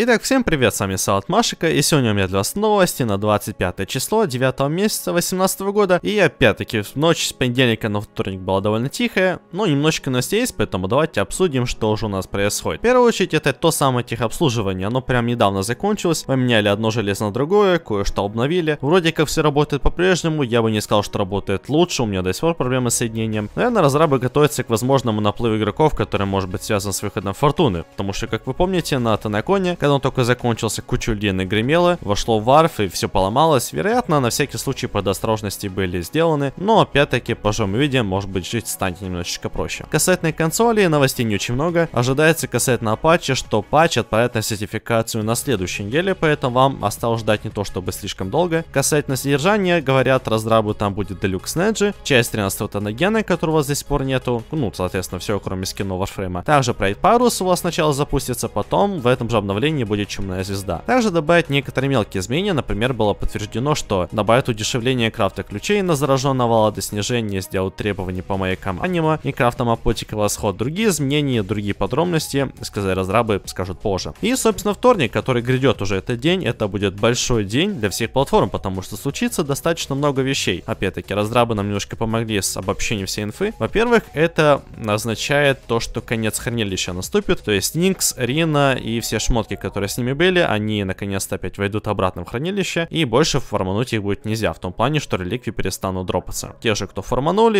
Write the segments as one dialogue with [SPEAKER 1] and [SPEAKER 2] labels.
[SPEAKER 1] Итак, всем привет, с вами Салат Машика, и сегодня у меня для вас новости на 25 число 9 месяца 18 года, и опять-таки в ночь с понедельника на вторник была довольно тихая, но немножечко новостей есть, поэтому давайте обсудим, что же у нас происходит. В первую очередь, это то самое техобслуживание, оно прям недавно закончилось, поменяли одно железо на другое, кое-что обновили, вроде как все работает по-прежнему, я бы не сказал, что работает лучше, у меня до сих пор проблемы с соединением. Наверное, разрабы готовятся к возможному наплыву игроков, который может быть связан с выходом Фортуны, потому что, как вы помните, на Танаконе, когда он только закончился, кучу людей гремело, вошло в арф и все поломалось. Вероятно, на всякий случай предосторожности были сделаны, но опять-таки, по живым виде, может быть, жить станет немножечко проще. Касательно консоли, новостей не очень много. Ожидается касательно патча, что патч отправят на сертификацию на следующей неделе, поэтому вам осталось ждать не то чтобы слишком долго. Касательно содержания, говорят, раздрабу там будет Deluxe Neji, часть 13 Танагена, которого здесь пор нету, ну, соответственно, все, кроме скина Warframe. Также проект парус у вас сначала запустится, потом в этом же обновлении не будет чумная звезда. Также добавят некоторые мелкие изменения, например, было подтверждено, что добавят удешевление крафта ключей на зараженного вала до снижения, сделают требования по маякам анима и крафтам апотика восход. Другие изменения, другие подробности, сказать разрабы, скажут позже. И, собственно, вторник, который грядет уже этот день, это будет большой день для всех платформ, потому что случится достаточно много вещей. Опять-таки, разрабы нам немножко помогли с обобщением всей инфы. Во-первых, это означает то, что конец хранилища наступит, то есть Никс, Рина и все шмотки, которые с ними были, они наконец-то опять войдут обратно в хранилище, и больше формануть их будет нельзя, в том плане, что реликвии перестанут дропаться. Те же, кто форманули,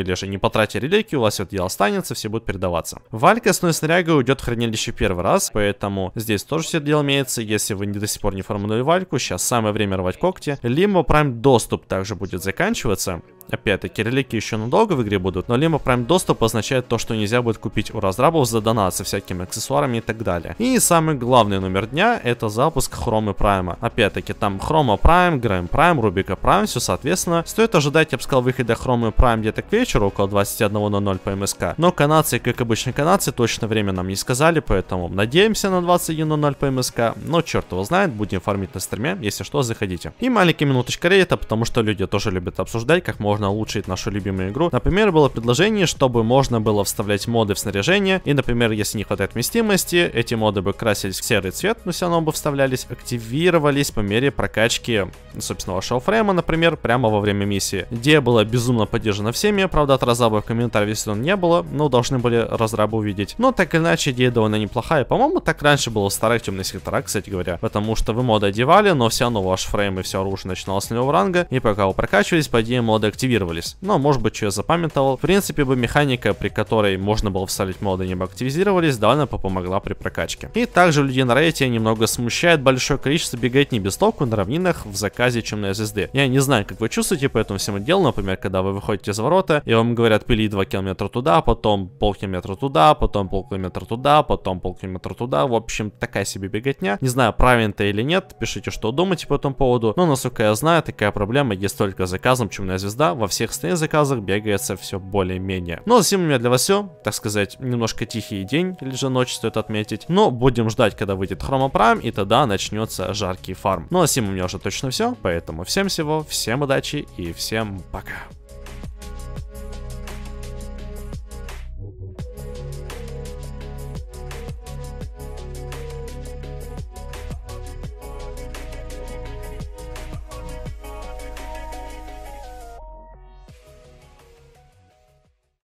[SPEAKER 1] или же не потратили реликвии, у вас это дело останется, все будут передаваться. Валька с снарягой уйдет в хранилище первый раз, поэтому здесь тоже все дело имеется, если вы не до сих пор не форманули вальку, сейчас самое время рвать когти. Лимбо Prime доступ также будет заканчиваться, Опять-таки, реликвии еще надолго в игре будут, но Лима Prime доступ означает то, что нельзя будет купить у разрабов за донат со всякими аксессуарами и так далее. И самый главный главный номер дня это запуск Хрома Прайма. Опять-таки, там Хрома Прайм, Грэм Прайм, Рубика Прайм, все соответственно. Стоит ожидать, я бы сказал, выхода Хрома Прайм где-то к вечеру, около 21.00 по МСК. Но канадцы, как обычно канадцы, точно время нам не сказали, поэтому надеемся на 21.00 по МСК. Но черт его знает, будем фармить на стриме, если что, заходите. И маленький минуточка рейта, потому что люди тоже любят обсуждать, как можно улучшить нашу любимую игру. Например, было предложение, чтобы можно было вставлять моды в снаряжение, и, например, если не хватает вместимости, эти моды бы красились серый цвет, но все равно бы вставлялись, активировались по мере прокачки собственного шелфрейма, например, прямо во время миссии. Идея была безумно поддержана всеми, правда от разраба в комментариях если он не было, но должны были разрабы увидеть. Но так или иначе, идея довольно неплохая. По-моему, так раньше было в старых темных секторах, кстати говоря, потому что вы моды одевали, но все равно ваш фрейм и все оружие начиналось с нулевого ранга, и пока вы прокачивались, по идее моды активировались. Но может быть, что я запамятовал. В принципе, бы механика, при которой можно было вставить моды, не бы активизировались, довольно помогла при прокачке. И также люди генрейте немного смущает большое количество бегать не без толку на равнинах в заказе, чем на SSD. Я не знаю, как вы чувствуете по этому всему делу, например, когда вы выходите из ворота, и вам говорят, пили 2 километра туда, потом полкилометра туда, потом полкилометра туда, потом полкилометра туда, в общем, такая себе беготня. Не знаю, правильно это или нет, пишите, что думаете по этому поводу, но, насколько я знаю, такая проблема есть только заказом «Чумная звезда», во всех остальных заказах бегается все более-менее. Но ну, затем у меня для вас все, так сказать, немножко тихий день или же ночь стоит отметить, но будем ждать, когда когда выйдет Хромопрайм, и тогда начнется жаркий фарм. Ну а сим у меня уже точно все, поэтому всем всего, всем удачи и всем пока.